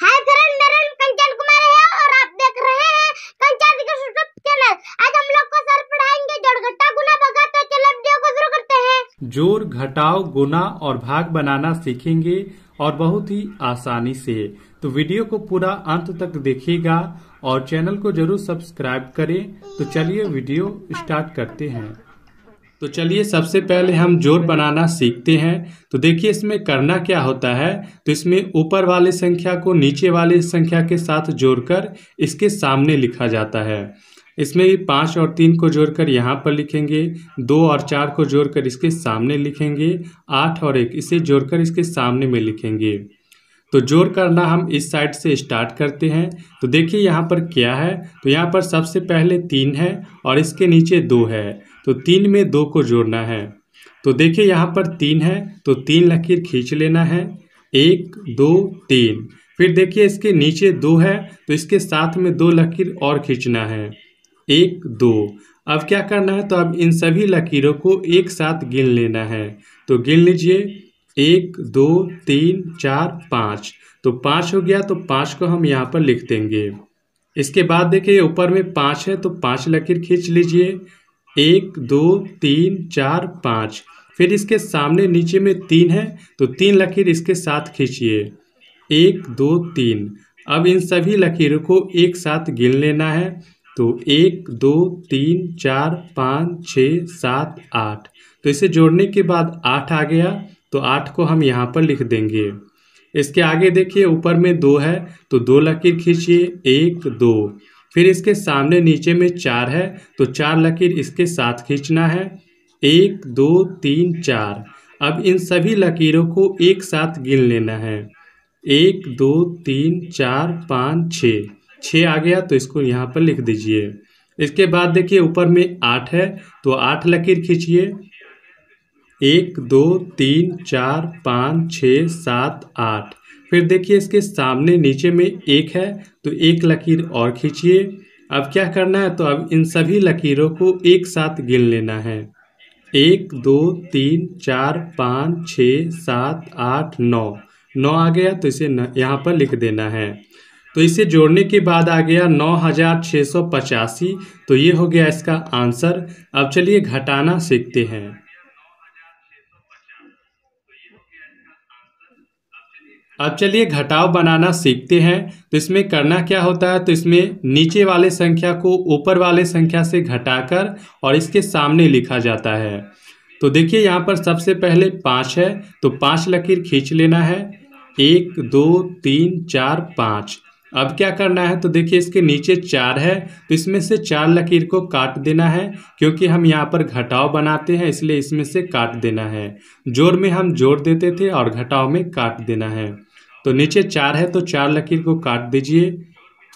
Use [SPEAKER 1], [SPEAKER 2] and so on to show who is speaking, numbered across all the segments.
[SPEAKER 1] hi friend मेरा नाम कंचन कुमार है और आप देख रहे हैं कंचन का यूट्यूब चैनल आज हम लोग को सर पढ़ाएंगे जोड़ गुना भागा तो चलो वीडियो को शुरू करते हैं जोड़ गुना और भाग बनाना सीखेंगे और बहुत ही आसानी से तो वीडियो को पूरा अंत तक देखिएगा और चैनल को जरूर सब्सक्राइब करें तो चलिए वीडियो स्टार्ट करते हैं तो चलिए सबसे पहले हम जोड़ बनाना सीखते हैं तो देखिए इसमें करना क्या होता है तो इसमें ऊपर वाली संख्या को नीचे वाली संख्या के साथ जोड़कर इसके सामने लिखा जाता है इसमें भी पाँच और तीन को जोड़कर यहाँ पर लिखेंगे दो और चार को जोड़कर इसके सामने लिखेंगे आठ और एक इसे जोड़कर इसके सामने में लिखेंगे तो जोड़ करना हम इस साइड से स्टार्ट करते हैं तो देखिए यहाँ पर क्या है तो यहाँ पर सबसे पहले तीन है और इसके नीचे दो है तो तीन में दो को जोड़ना है तो देखिए यहाँ पर तीन है तो तीन लकीर खींच लेना है एक दो तीन फिर देखिए इसके नीचे दो है तो इसके साथ में दो लकीर और खींचना है एक दो अब क्या करना है तो अब इन सभी लकीरों को एक साथ गिन लेना है तो गिन लीजिए एक दो तीन चार पाँच तो पाँच हो गया तो पाँच को हम यहाँ पर लिख देंगे इसके बाद देखिए ऊपर में पाँच है तो पाँच लकीर खींच लीजिए एक दो तीन चार पाँच फिर इसके सामने नीचे में तीन है तो तीन लकीर इसके साथ खींचिए एक दो तीन अब इन सभी लकीरों को एक साथ गिन लेना है तो एक दो तीन चार पाँच छ सात आठ तो इसे जोड़ने के बाद आठ आ गया तो आठ को हम यहाँ पर लिख देंगे इसके आगे देखिए ऊपर में दो है तो दो लकीर खींचिए एक दो फिर इसके सामने नीचे में चार है तो चार लकीर इसके साथ खींचना है एक दो तीन चार अब इन सभी लकीरों को एक साथ गिन लेना है एक दो तीन चार पाँच छ छः आ गया तो इसको यहाँ पर लिख दीजिए इसके बाद देखिए ऊपर में आठ है तो आठ लकीर खींचिए एक दो तीन चार पाँच छः सात आठ फिर देखिए इसके सामने नीचे में एक है तो एक लकीर और खींचिए अब क्या करना है तो अब इन सभी लकीरों को एक साथ गिन लेना है एक दो तीन चार पाँच छः सात आठ नौ नौ आ गया तो इसे यहाँ पर लिख देना है तो इसे जोड़ने के बाद आ गया नौ हज़ार छः सौ पचासी तो ये हो गया इसका आंसर अब चलिए घटाना सीखते हैं अब चलिए घटाव बनाना सीखते हैं तो इसमें करना क्या होता है तो इसमें नीचे वाले संख्या को ऊपर वाले संख्या से घटाकर और इसके सामने लिखा जाता है तो देखिए यहाँ पर सबसे पहले पाँच है तो पाँच लकीर खींच लेना है एक दो तीन चार पाँच अब क्या करना है तो देखिए इसके नीचे चार है तो इसमें से चार लकीर को काट देना है क्योंकि हम यहाँ पर घटाव बनाते हैं इसलिए इसमें से काट देना है जोड़ में हम जोड़ देते थे और घटाव में काट देना है तो नीचे चार है तो चार लकीर को काट दीजिए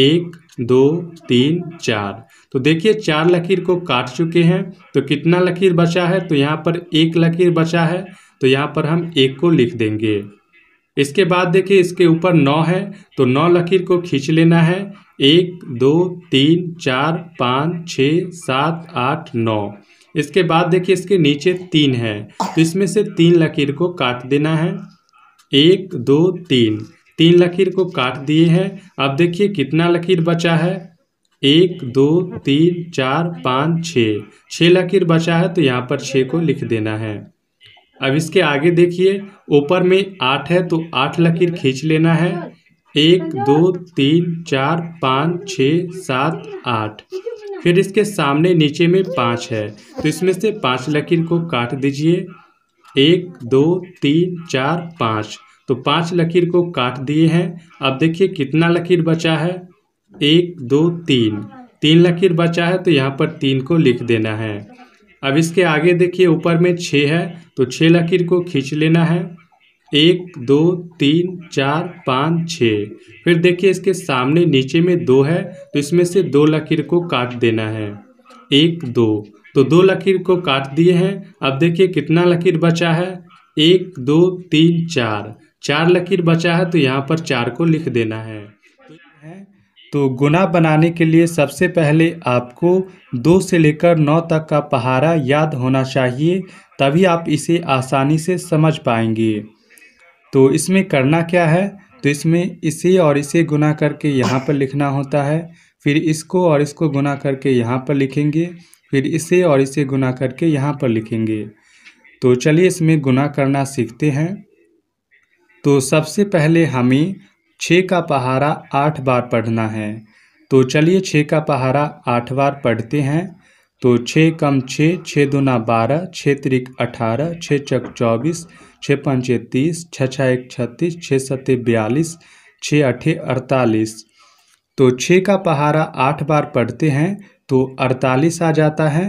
[SPEAKER 1] एक दो तीन चार तो देखिए चार लकीर को काट चुके हैं तो कितना लकीर बचा है तो यहाँ पर एक लकीर बचा है तो यहाँ पर हम एक को लिख देंगे इसके बाद देखिए इसके ऊपर नौ है तो नौ लकीर को खींच लेना है एक दो तीन चार पाँच छ सात आठ नौ इसके बाद देखिए इसके नीचे तीन है तो इसमें से तीन लकीर को काट देना है एक दो तीन तीन लकीर को काट दिए हैं अब देखिए कितना लकीर बचा है एक दो तीन चार पाँच छ छः लकीर बचा है तो यहाँ पर छः को लिख देना है अब इसके आगे देखिए ऊपर में आठ है तो आठ लकीर खींच लेना है एक दो तीन चार पाँच छ सात आठ फिर इसके सामने नीचे में पाँच है तो इसमें से पाँच लकीर को काट दीजिए एक दो तीन चार पाँच तो पाँच लकीर को काट दिए हैं अब देखिए कितना लकीर बचा है एक दो तीन तीन लकीर बचा है तो यहाँ पर तीन को लिख देना है अब इसके आगे देखिए ऊपर में छः है तो छः लकीर को खींच लेना है एक दो तीन चार पाँच छः फिर देखिए इसके सामने नीचे में दो है तो इसमें से दो लकीर को काट देना है एक दो तो दो लकीर को काट दिए हैं अब देखिए कितना लकीर बचा है एक दो तीन चार चार लकीर बचा है तो यहाँ पर चार को लिख देना है तो गुना बनाने के लिए सबसे पहले आपको दो से लेकर नौ तक का पहारा याद होना चाहिए तभी आप इसे आसानी से समझ पाएंगे तो इसमें करना क्या है तो इसमें इसे और इसे गुना करके यहाँ पर लिखना होता है फिर इसको और इसको गुना करके यहाँ पर लिखेंगे फिर इसे और इसे गुना करके यहाँ पर लिखेंगे तो चलिए इसमें गुना करना सीखते हैं तो सबसे पहले हमें छः का पहारा आठ बार पढ़ना है तो चलिए छः का पहारा आठ बार पढ़ते हैं तो छः कम छः छः दुना बारह छः त्रिक अठारह छः चक चौबीस छः पंचे तीस छः छः एक छत्तीस छः सत्ते बयालीस छः अठे अड़तालीस तो छः का पहारा आठ बार पढ़ते हैं तो अड़तालीस आ जाता है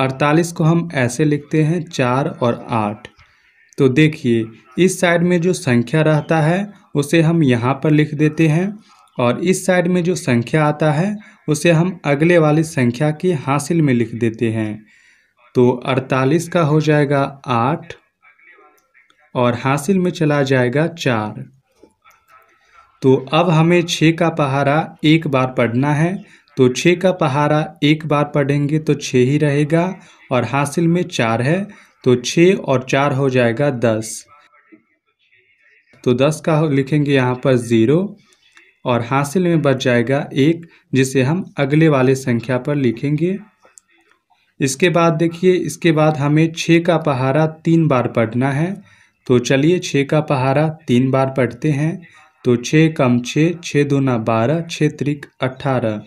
[SPEAKER 1] अड़तालीस को हम ऐसे लिखते हैं चार और आठ तो देखिए इस साइड में जो संख्या रहता है उसे हम यहाँ पर लिख देते हैं और इस साइड में जो संख्या आता है उसे हम अगले वाली संख्या के हासिल में लिख देते हैं तो अड़तालीस का हो जाएगा आठ और हासिल में चला जाएगा चार तो अब हमें छः का पहारा एक बार पढ़ना है तो छः का पहाड़ा एक बार पढ़ेंगे तो छः ही रहेगा और हासिल में चार है तो छः और चार हो जाएगा दस तो दस का लिखेंगे यहाँ पर ज़ीरो और हासिल में बच जाएगा एक जिसे हम अगले वाले संख्या पर लिखेंगे इसके बाद देखिए इसके बाद हमें छः का पहाड़ा तीन बार पढ़ना है तो चलिए छः का पहाड़ा तीन बार पढ़ते हैं तो छः कम छः छः दूना बारह छः त्रिक अट्ठारह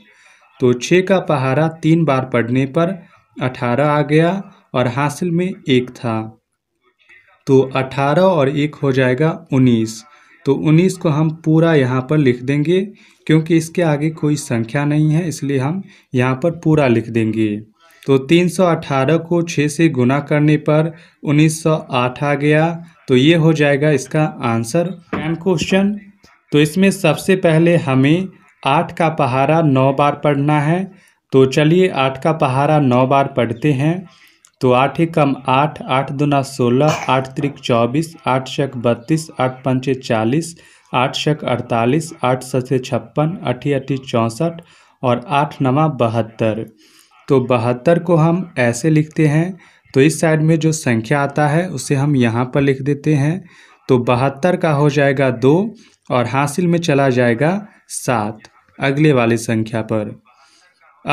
[SPEAKER 1] तो छः का पहाड़ा तीन बार पढ़ने पर अठारह आ गया और हासिल में एक था तो अठारह और एक हो जाएगा उन्नीस तो उन्नीस को हम पूरा यहाँ पर लिख देंगे क्योंकि इसके आगे कोई संख्या नहीं है इसलिए हम यहाँ पर पूरा लिख देंगे तो 318 को 6 से गुना करने पर 1908 आ गया तो ये हो जाएगा इसका आंसर एंड क्वेश्चन तो इसमें सबसे पहले हमें आठ का पहारा नौ बार पढ़ना है तो चलिए आठ का पहारा नौ बार पढ़ते हैं तो आठ ही कम आठ आठ दुना सोलह आठ त्रिक चौबीस आठ शक बत्तीस आठ पंचे चालीस आठ शक अड़तालीस आठ सत्य छप्पन अठी अठी चौंसठ और आठ नवा बहत्तर तो बहत्तर को हम ऐसे लिखते हैं तो इस साइड में जो संख्या आता है उसे हम यहाँ पर लिख देते हैं तो बहत्तर का हो जाएगा दो और हासिल में चला जाएगा सात अगले वाली संख्या पर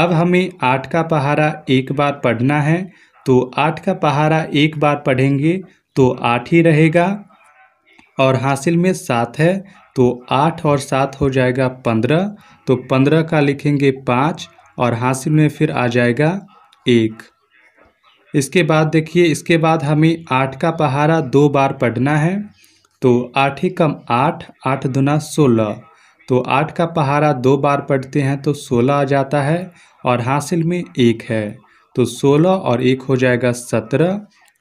[SPEAKER 1] अब हमें आठ का पहारा एक बार पढ़ना है तो आठ का पहारा एक बार पढ़ेंगे तो आठ ही रहेगा और हासिल में सात है तो आठ और सात हो जाएगा पंद्रह तो पंद्रह का लिखेंगे पाँच और हासिल में फिर आ जाएगा एक इसके बाद देखिए इसके बाद हमें आठ का पहारा दो बार पढ़ना है तो आठ ही कम आठ आठ दुना सोलह तो आठ का पहाड़ा दो बार पढ़ते हैं तो सोलह आ जाता है और हासिल में एक है तो सोलह और एक हो जाएगा सत्रह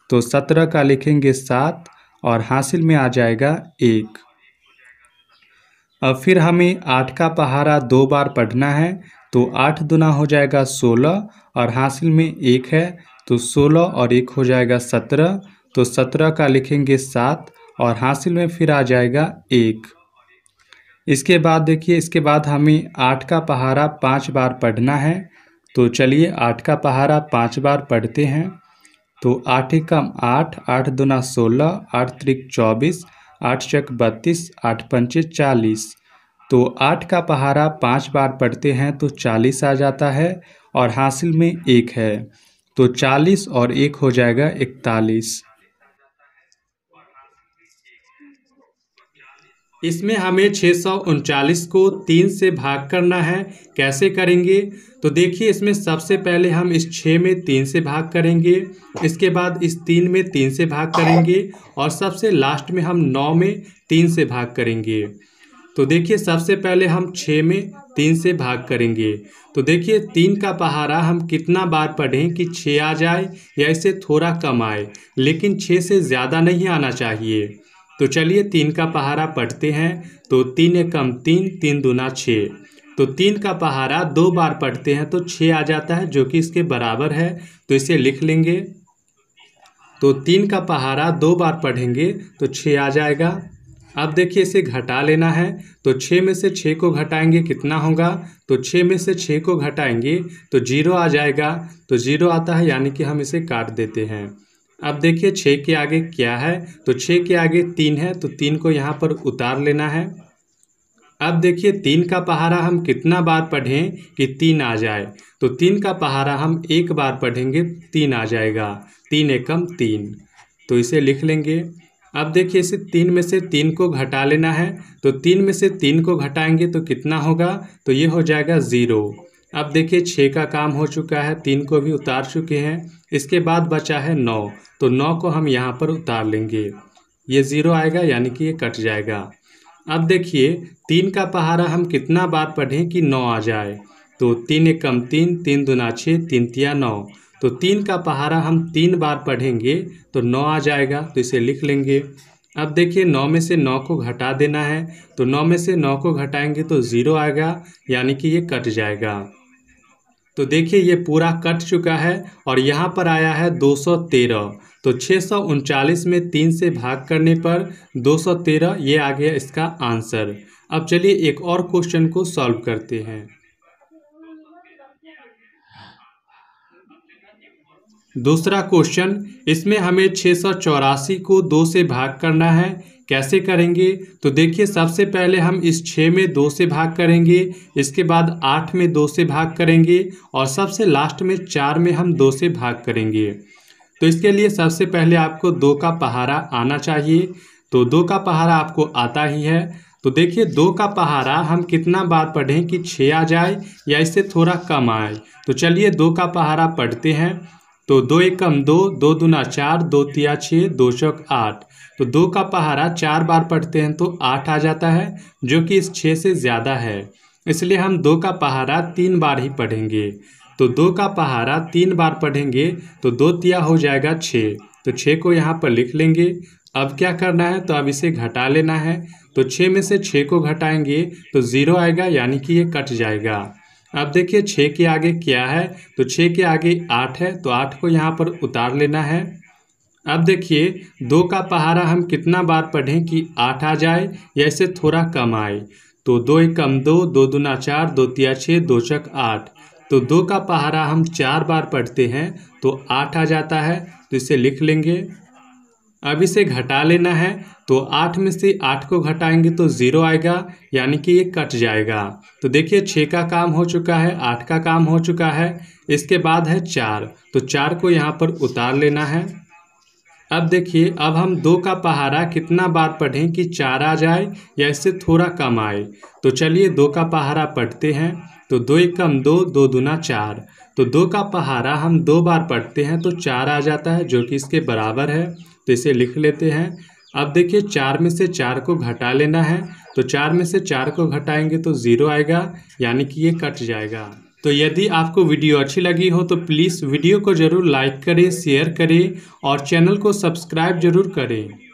[SPEAKER 1] तो सत्रह का लिखेंगे सात और हासिल में आ जाएगा एक अब फिर हमें आठ का पहाड़ा दो बार पढ़ना है तो आठ दुना हो जाएगा सोलह और हासिल में एक है तो सोलह और एक हो जाएगा सत्रह तो सत्रह का लिखेंगे सात और हासिल में फिर आ जाएगा एक इसके बाद देखिए इसके बाद हमें आठ का पहारा पाँच बार पढ़ना है तो चलिए आठ का पहारा पाँच बार पढ़ते हैं तो आठ कम आठ आठ दुना सोलह आठ त्रिक चौबीस आठ चक बत्तीस आठ पंचे चालीस तो आठ का पहारा पाँच बार पढ़ते हैं तो चालीस आ जाता है और हासिल में एक है तो चालीस और एक हो जाएगा इकतालीस इसमें हमें छः को तीन से भाग करना है कैसे करेंगे तो देखिए इसमें सबसे पहले हम इस छः में तीन से भाग करेंगे इसके बाद इस तीन में तीन से भाग करेंगे और सबसे लास्ट में हम नौ में तीन से भाग करेंगे तो देखिए सबसे पहले हम छः में तीन से भाग करेंगे तो देखिए तीन का पहारा हम कितना बार पढ़ें कि छः आ जाए या इससे थोड़ा कम आए लेकिन छः से ज़्यादा नहीं आना चाहिए तो चलिए तीन का पहाड़ा पढ़ते हैं तो तीन एकम तीन तीन दूना छः तो तीन का पहाड़ा दो बार पढ़ते हैं तो छः आ जाता है जो कि इसके बराबर है तो इसे लिख लेंगे तो तीन का पहाड़ा दो बार पढ़ेंगे तो छः आ जाएगा अब देखिए इसे घटा लेना है तो छः में से छः को घटाएंगे कितना होगा तो छः में से छः को घटाएंगे तो जीरो आ जाएगा तो जीरो आता है यानी कि हम इसे काट देते हैं अब देखिए छः के आगे क्या है तो छः के आगे तीन है तो तीन को यहाँ पर उतार लेना है अब देखिए तीन का पहारा हम कितना बार पढ़ें कि तीन आ जाए तो तीन का पहारा हम एक बार पढ़ेंगे तीन आ जाएगा तीन एकम तीन तो इसे लिख लेंगे अब देखिए इसे तीन में से तीन को घटा लेना है तो तीन में से तीन को घटाएंगे तो कितना होगा तो ये हो जाएगा ज़ीरो अब देखिए छः का काम हो चुका है तीन को भी उतार चुके हैं इसके बाद बचा है नौ तो नौ को हम यहाँ पर उतार लेंगे ये ज़ीरो आएगा यानी कि ये कट जाएगा अब देखिए तीन का पहाड़ा हम कितना बार पढ़ें कि नौ आ जाए तो तीन एक कम तीन तीन दुना छः तीन तिया नौ तो तीन का पहाड़ा हम तीन बार पढ़ेंगे तो नौ आ जाएगा तो इसे लिख लेंगे अब देखिए नौ में से नौ को घटा देना है तो नौ में से नौ को घटाएंगे तो ज़ीरो आएगा यानी कि ये कट जाएगा तो देखिए ये पूरा कट चुका है और यहाँ पर आया है 213 तो छः में तीन से भाग करने पर 213 ये आ गया इसका आंसर अब चलिए एक और क्वेश्चन को सॉल्व करते हैं दूसरा क्वेश्चन इसमें हमें छः को दो से भाग करना है कैसे करेंगे तो देखिए सबसे पहले हम इस छः में दो से भाग करेंगे इसके बाद आठ में दो से भाग करेंगे और सबसे लास्ट में चार में हम दो से भाग करेंगे तो इसके लिए सबसे पहले आपको दो का पहारा आना चाहिए तो दो का पहारा आपको आता ही है तो देखिए दो का पहारा हम कितना बार पढ़ें कि छः आ जाए या इससे थोड़ा कम आए तो चलिए दो का पहारा पढ़ते हैं तो दो एकम दो दो दुना चार दो तिया छः दो चौक आठ तो दो का पहाड़ा चार बार पढ़ते हैं तो आठ आ जाता है जो कि इस छः से ज़्यादा है इसलिए हम दो का पहाड़ा तीन बार ही पढ़ेंगे तो दो का पहाड़ा तीन बार पढ़ेंगे तो दो तिया हो जाएगा छः तो छः को यहाँ पर लिख लेंगे अब क्या करना है तो अब इसे घटा लेना है तो छः में से छः को घटाएंगे तो ज़ीरो आएगा यानी कि ये कट जाएगा अब देखिए छः के आगे क्या है तो छः के आगे आठ है तो आठ को यहाँ पर उतार लेना है अब देखिए दो का पहारा हम कितना बार पढ़ें कि आठ आ जाए या इसे थोड़ा कम आए तो दो एक कम दो दो दुना चार दो तिया छः दो चक आठ तो दो का पहारा हम चार बार पढ़ते हैं तो आठ आ जाता है तो इसे लिख लेंगे अब इसे घटा लेना है तो आठ में से आठ को घटाएंगे तो ज़ीरो आएगा यानी कि ये कट जाएगा तो देखिए छः का काम हो चुका है आठ का काम हो चुका है इसके बाद है चार तो चार को यहाँ पर उतार लेना है अब देखिए अब हम दो का पहाड़ा कितना बार पढ़ें कि चार आ जाए या इससे थोड़ा कम आए तो चलिए दो का पहाड़ा पढ़ते हैं तो दो एक कम दो दो दुना चार तो दो का पहाड़ा हम दो बार पढ़ते हैं तो चार आ जाता है जो कि इसके बराबर है तो इसे लिख लेते हैं अब देखिए चार में से चार को घटा लेना है तो चार में से चार को घटाएंगे तो ज़ीरो आएगा यानी कि ये कट जाएगा तो यदि आपको वीडियो अच्छी लगी हो तो प्लीज़ वीडियो को ज़रूर लाइक करें शेयर करें और चैनल को सब्सक्राइब जरूर करें